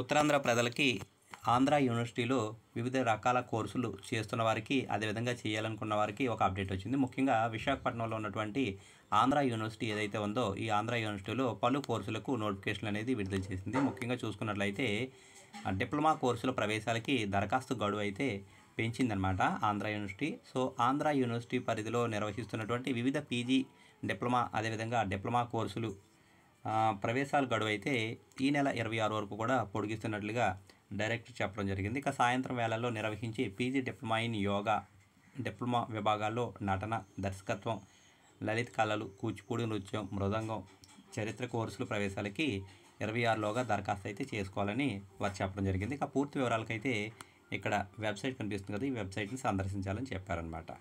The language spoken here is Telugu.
ఉత్తరాంధ్ర ప్రజలకి ఆంధ్ర యూనివర్సిటీలో వివిధ రకాల కోర్సులు చేస్తున్న వారికి అదేవిధంగా చేయాలనుకున్న వారికి ఒక అప్డేట్ వచ్చింది ముఖ్యంగా విశాఖపట్నంలో ఉన్నటువంటి ఆంధ్ర యూనివర్సిటీ ఏదైతే ఉందో ఈ ఆంధ్ర యూనివర్సిటీలో పలు కోర్సులకు నోటిఫికేషన్ అనేది విడుదల చేసింది ముఖ్యంగా చూసుకున్నట్లయితే డిప్లొమా కోర్సుల ప్రవేశాలకి దరఖాస్తు గడువు అయితే పెంచిందనమాట Andhra university so Andhra university పరిధిలో నిర్వహిస్తున్నటువంటి వివిధ పీజీ డిప్లొమా అదేవిధంగా డిప్లొమా కోర్సులు ప్రవేశాలు గడువు అయితే ఈ నెల ఇరవై ఆరు వరకు కూడా పొడిగిస్తున్నట్లుగా డైరెక్టర్ చెప్పడం జరిగింది ఇక సాయంత్రం వేళల్లో నిర్వహించి PG diploma in yoga diploma విభాగాల్లో నటన దర్శకత్వం లలిత్ కళలు కూచిపూడి నృత్యం మృదంగం చరిత్ర కోర్సులు ప్రవేశాలకి ఇరవై ఆరులోగా దరఖాస్తు అయితే చేసుకోవాలని వారు చెప్పడం జరిగింది ఇక పూర్తి వివరాలకైతే ఇక్కడ వెబ్సైట్ కనిపిస్తుంది కదా ఈ వెబ్సైట్ని సందర్శించాలని చెప్పారనమాట